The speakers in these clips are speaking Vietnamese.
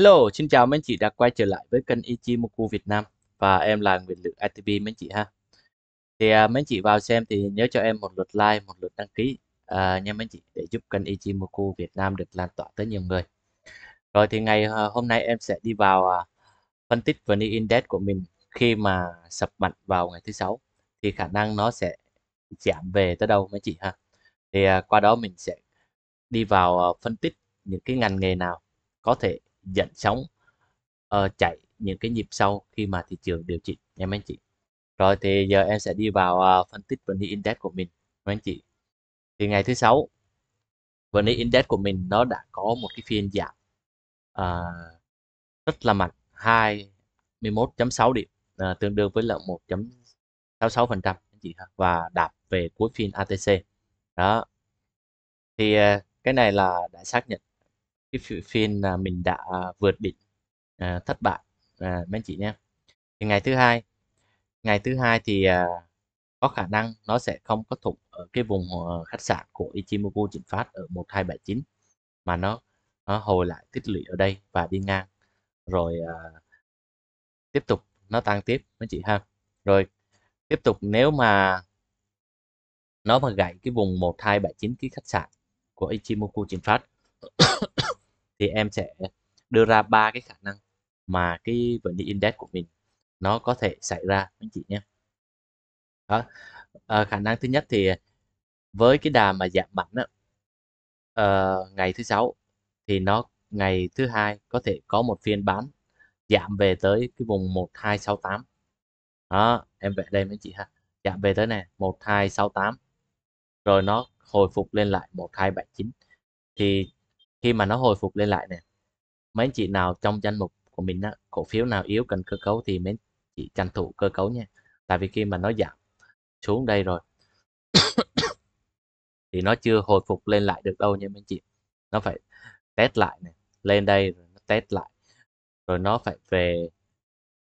Hello, xin chào mấy anh chị đã quay trở lại với kênh Ichimoku Việt Nam và em là Nguyễn Lực ITB mấy anh chị ha. Thì à, mấy anh chị vào xem thì nhớ cho em một lượt like, một lượt đăng ký à, nha mấy anh chị để giúp kênh Ichimoku Việt Nam được lan tỏa tới nhiều người. Rồi thì ngày à, hôm nay em sẽ đi vào à, phân tích VN Index của mình khi mà sập mạnh vào ngày thứ sáu thì khả năng nó sẽ giảm về tới đâu mấy anh chị ha. Thì à, qua đó mình sẽ đi vào à, phân tích những cái ngành nghề nào có thể dẫn sóng uh, chạy những cái nhịp sau khi mà thị trường điều chỉnh em anh chị rồi thì giờ em sẽ đi vào uh, phân tích VN e Index của mình em anh chị thì ngày thứ sáu VN e Index của mình nó đã có một cái phiên giảm uh, rất là mạnh 21.6 điểm uh, tương đương với lượng 1.66 phần trăm chị và đạp về cuối phiên ATC đó thì uh, cái này là đã xác nhận cái phiêu phiên là mình đã vượt đỉnh à, thất bại à, mấy chị nhé thì ngày thứ hai ngày thứ hai thì à, có khả năng nó sẽ không có thủng ở cái vùng ờ, khách sạn của Ichimoku Trịnh Phát ở 1279 mà nó, nó hồi lại tích lũy ở đây và đi ngang rồi à, tiếp tục nó tăng tiếp mấy chị ha rồi tiếp tục nếu mà nó mà gãy cái vùng 1279 cái khách sạn của Ichimoku Trịnh Phát thì em sẽ đưa ra ba cái khả năng mà cái vấn đề index của mình nó có thể xảy ra anh chị nhé đó. À, khả năng thứ nhất thì với cái đà mà giảm mạnh á, à, ngày thứ sáu thì nó ngày thứ hai có thể có một phiên bán giảm về tới cái vùng 1268 đó em vẽ đây mấy chị ha giảm về tới này 1268 rồi nó hồi phục lên lại 1279 thì khi mà nó hồi phục lên lại nè mấy anh chị nào trong danh mục của mình á, cổ phiếu nào yếu cần cơ cấu thì mấy anh chị tranh thủ cơ cấu nha tại vì khi mà nó giảm xuống đây rồi thì nó chưa hồi phục lên lại được đâu nha mấy anh chị nó phải test lại này lên đây rồi nó test lại rồi nó phải về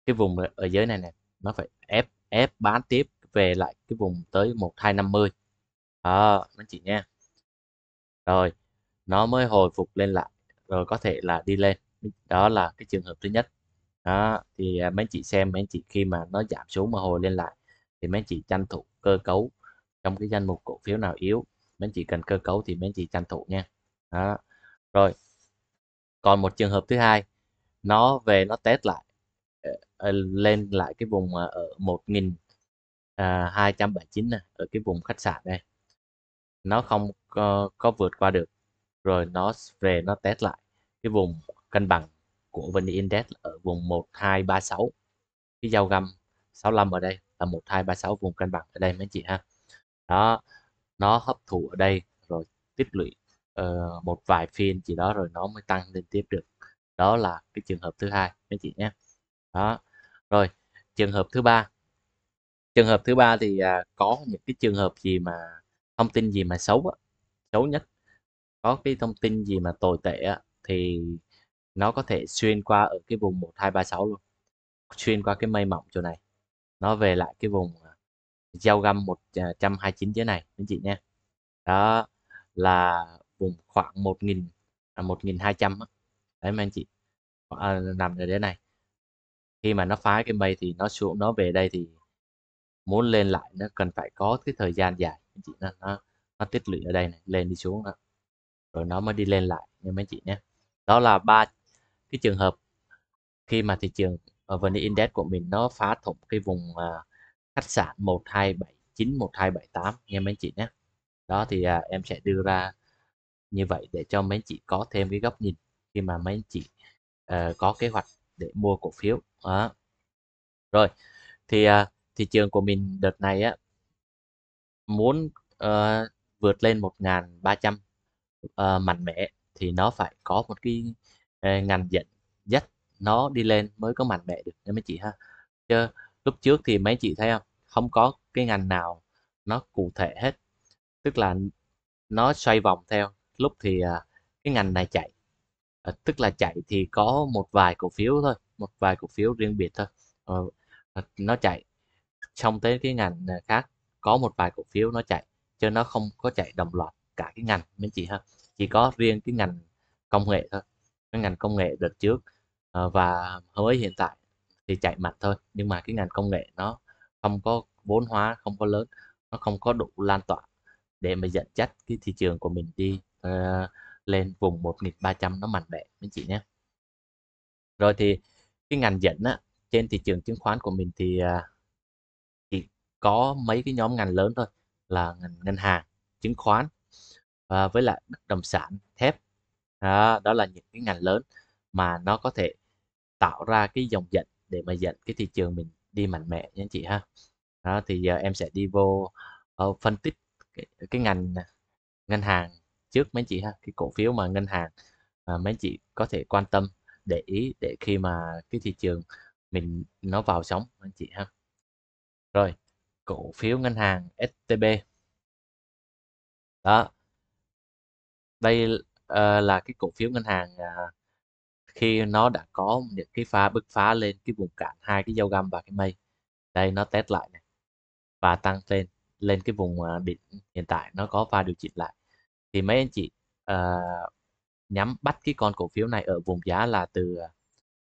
cái vùng ở dưới này nè nó phải ép ép bán tiếp về lại cái vùng tới một hai 1250 đó à, anh chị nha rồi nó mới hồi phục lên lại rồi có thể là đi lên đó là cái trường hợp thứ nhất đó thì à, mấy chị xem mấy chị khi mà nó giảm xuống mà hồi lên lại thì mấy chị tranh thủ cơ cấu trong cái danh mục cổ phiếu nào yếu mấy chị cần cơ cấu thì mấy chị tranh thủ nha đó rồi còn một trường hợp thứ hai nó về nó test lại ờ, ờ, lên lại cái vùng à, ở một nghìn à, hai 1279 này ở cái vùng khách sạn đây nó không có, có vượt qua được rồi nó về nó test lại cái vùng cân bằng của VN Index ở vùng 1236 cái giao găm 65 ở đây là 1236 vùng cân bằng ở đây mấy chị ha đó nó hấp thụ ở đây rồi tích lũy uh, một vài phiên chỉ đó rồi nó mới tăng lên tiếp được đó là cái trường hợp thứ hai mấy chị nhé đó rồi trường hợp thứ ba trường hợp thứ ba thì uh, có những cái trường hợp gì mà thông tin gì mà xấu á, xấu nhất có cái thông tin gì mà tồi tệ á thì nó có thể xuyên qua ở cái vùng 1236 luôn xuyên qua cái mây mỏng chỗ này nó về lại cái vùng à, giao găm 129 à, dưới này anh chị nha đó là vùng khoảng 1.000 à, 1.200 đấy mà anh chị à, nằm ở dưới này khi mà nó phá cái mây thì nó xuống nó về đây thì muốn lên lại nó cần phải có cái thời gian dài anh chị nó nó, nó tích lũy ở đây này lên đi xuống đó rồi nó mới đi lên lại nha mấy chị nhé đó là ba cái trường hợp khi mà thị trường VN Index của mình nó phá thủng cái vùng uh, khách sạn một một hai hai bảy chín bảy tám, nha mấy chị nhé đó thì uh, em sẽ đưa ra như vậy để cho mấy chị có thêm cái góc nhìn khi mà mấy chị uh, có kế hoạch để mua cổ phiếu đó. rồi thì uh, thị trường của mình đợt này á muốn uh, vượt lên 1.300 ờ, mạnh mẽ thì nó phải có một cái ờ, ngành dẫn dắt nó đi lên mới có mạnh mẽ được nha mấy chị ha chứ lúc trước thì mấy chị thấy không không có cái ngành nào nó cụ thể hết tức là nó xoay vòng theo lúc thì à, cái ngành này chạy à, tức là chạy thì có một vài cổ phiếu thôi một vài cổ phiếu riêng biệt thôi ờ, ờ nó chạy xong tới cái ngành à, khác có một vài cổ phiếu nó chạy chứ nó không có chạy đồng loạt cả cái ngành mấy chị ha chỉ có riêng cái ngành công nghệ thôi cái ngành công nghệ đợt trước ờ, và mới hiện tại thì chạy mạnh thôi nhưng mà cái ngành công nghệ nó không có vốn hóa không có lớn nó không có đủ lan tỏa để mà dẫn dắt cái thị trường của mình đi uh, lên vùng 1.300 nó mạnh mẽ mấy chị nhé rồi thì cái ngành dẫn á, trên thị trường chứng khoán của mình thì à, chỉ có mấy cái nhóm ngành lớn thôi là ngành ngân hàng chứng khoán à, với lại bất động sản thép à, đó là những cái ngành lớn mà nó có thể tạo ra cái dòng dẫn để mà dẫn cái thị trường mình đi mạnh mẽ nha anh chị ha đó thì giờ à, em sẽ đi vô uh, phân tích cái, cái ngành à, ngân hàng trước mấy anh chị ha cái cổ phiếu mà ngân hàng mà mấy anh chị có thể quan tâm để ý để khi mà cái thị trường mình nó vào sóng anh chị ha rồi cổ phiếu ngân hàng STB đó đây uh, là cái cổ phiếu ngân hàng uh, khi nó đã có những cái pha bứt phá lên cái vùng cản hai cái dao găm và cái mây đây nó test lại này và tăng lên lên cái vùng à, đỉnh hiện tại nó có pha điều chỉnh lại thì mấy anh chị uh, nhắm bắt cái con cổ phiếu này ở vùng giá là từ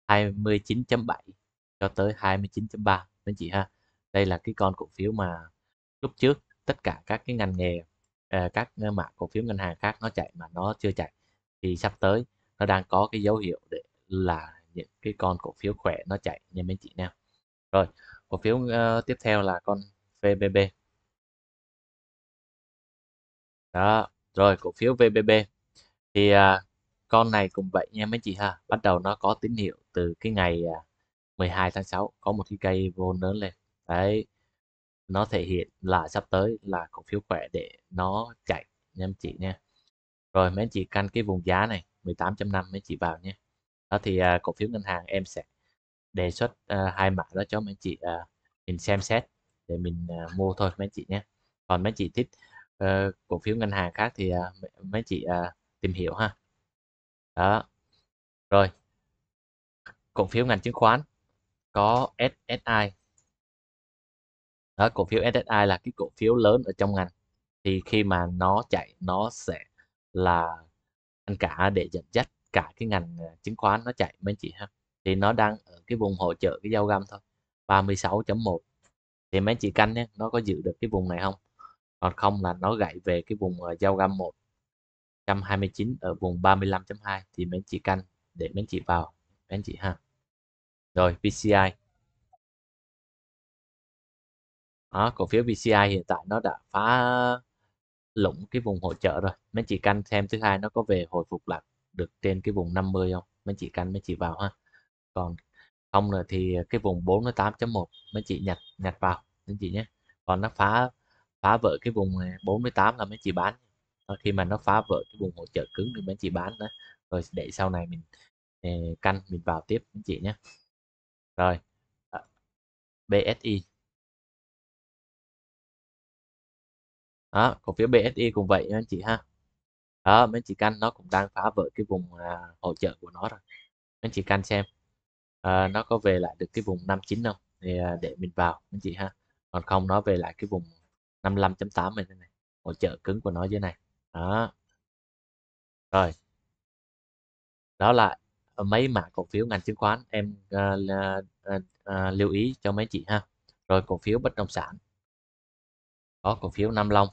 29.7 à, cho tới 29.3 anh chị ha đây là cái con cổ phiếu mà lúc trước tất cả các cái ngành nghề Ờ, các ờ, mã cổ phiếu ngân hàng khác nó chạy mà nó chưa chạy thì sắp tới nó đang có cái dấu hiệu để là những cái con cổ phiếu khỏe nó chạy nha mấy chị nha rồi cổ phiếu uh, tiếp theo là con VBB đó rồi cổ phiếu VBB thì uh, con này cũng vậy nha mấy chị ha bắt đầu nó có tín hiệu từ cái ngày uh, à, 12 tháng 6 có một cái cây vô lớn lên đấy nó thể hiện là sắp tới là cổ phiếu khỏe để nó chạy nha anh chị nha rồi mấy anh chị canh cái vùng giá này 18.5 mấy chị vào nhé đó thì à, cổ phiếu ngân hàng em sẽ đề xuất à, hai mã đó cho mấy anh chị à, mình xem xét để mình à, mua thôi mấy anh chị nhé còn mấy anh chị thích à, cổ phiếu ngân hàng khác thì à, mấy anh chị à, tìm hiểu ha đó rồi cổ phiếu ngành chứng khoán có SSI đó, cổ phiếu SSI là cái cổ phiếu lớn ở trong ngành thì khi mà nó chạy nó sẽ là anh cả để dẫn dắt cả cái ngành ờ, chứng khoán nó chạy mấy chị ha thì nó đang ở cái vùng hỗ trợ cái giao găm thôi 36.1 thì mấy chị canh nhé nó có giữ được cái vùng này không còn không là nó gãy về cái vùng ờ, giao găm 129 ở vùng 35.2 thì mấy chị canh để mấy chị vào mấy chị ha rồi PCI đó cổ phiếu VCI hiện tại nó đã phá lũng cái vùng hỗ trợ rồi mấy chị canh xem thứ hai nó có về hồi phục lại được trên cái vùng 50 không mấy chị canh mấy chị vào ha còn không rồi thì cái vùng 48.1 mấy chị nhặt nhặt vào mấy chị nhé còn nó phá phá vỡ cái vùng 48 là mấy chị bán khi mà nó phá vỡ cái vùng hỗ trợ cứng thì mấy chị bán đó rồi để sau này mình ờ, canh mình vào tiếp mấy chị nhé rồi ờ, BSI đó cổ phiếu BSI cũng vậy anh chị ha đó mấy chị canh nó cũng đang phá vỡ cái vùng à, hỗ trợ của nó rồi anh chị canh xem à, nó có về lại được cái vùng 59 không thì à, để mình vào anh chị ha còn không nó về lại cái vùng 55.8 này này hỗ trợ cứng của nó dưới này đó rồi đó là mấy mã cổ phiếu ngành chứng khoán em à, à, à, lưu ý cho mấy chị ha rồi cổ phiếu bất động sản có cổ phiếu Nam Long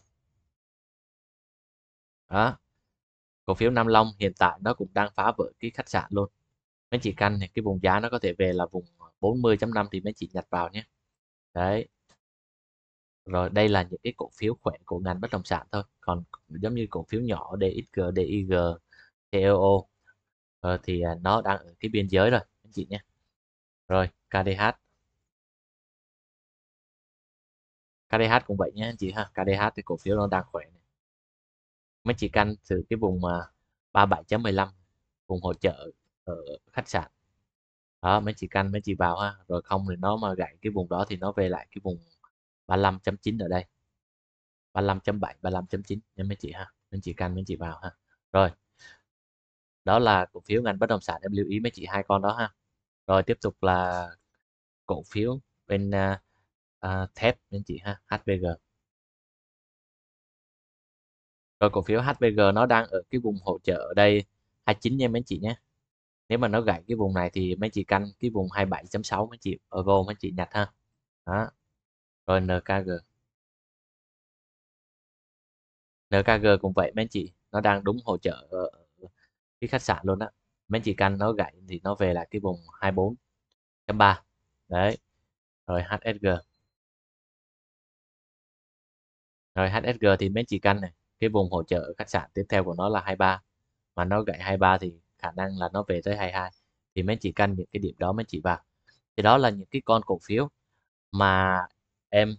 đó cổ phiếu Nam Long hiện tại nó cũng đang phá vỡ cái khách sạn luôn mấy chị canh thì cái vùng giá nó có thể về là vùng 40.5 thì mấy chị nhặt vào nhé đấy rồi đây là những cái cổ phiếu khỏe của ngành bất động sản thôi còn giống như cổ phiếu nhỏ DXG DIG TLO e ờ, thì à, nó đang ở cái biên giới rồi anh chị nhé rồi KDH KDH cũng vậy nhé anh chị ha KDH thì cổ phiếu nó đang khỏe này. mấy chị canh thử cái vùng mà 37.15 vùng hỗ trợ ở khách sạn đó mấy chị canh mấy chị vào ha rồi không thì nó mà gãy cái vùng đó thì nó về lại cái vùng 35.9 ở đây 35.7 35.9 nha mấy chị ha mấy chị canh mấy chị vào ha rồi đó là cổ phiếu ngành bất động sản em lưu ý mấy chị hai con đó ha rồi tiếp tục là cổ phiếu bên uh, À, thép đến chị ha HVG rồi cổ phiếu HVG nó đang ở cái vùng hỗ trợ ở đây 29 nha mấy chị nhé nếu mà nó gãy cái vùng này thì mấy chị canh cái vùng 27.6 mấy chị ở vô mấy chị nhặt ha đó rồi NKG NKG cũng vậy mấy chị nó đang đúng hỗ trợ ở cái khách sạn luôn á mấy chị canh nó gãy thì nó về lại cái vùng 24.3 đấy rồi HSG rồi HSG thì mấy chỉ canh này cái vùng hỗ trợ khách sạn tiếp theo của nó là 23 mà nó gãy 23 thì khả năng là nó về tới 22 thì mấy chỉ canh những cái điểm đó mới chỉ vào thì đó là những cái con cổ phiếu mà em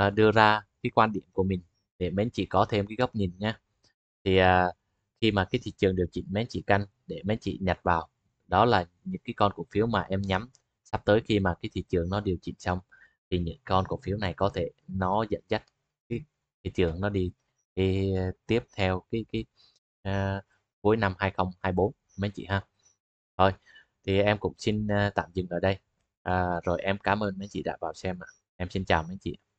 uh, đưa ra cái quan điểm của mình để mấy chỉ có thêm cái góc nhìn nhé thì uh, khi mà cái thị trường điều chỉnh mấy chỉ canh để mấy chị nhặt vào đó là những cái con cổ phiếu mà em nhắm sắp tới khi mà cái thị trường nó điều chỉnh xong thì những con cổ phiếu này có thể nó dẫn dắt thị trường nó đi, đi ờ, tiếp theo cái cái uh, cuối năm 2024 mấy chị ha thôi thì em cũng xin ờ, tạm dừng ở đây à, rồi em cảm ơn mấy chị đã vào xem ạ em xin chào mấy chị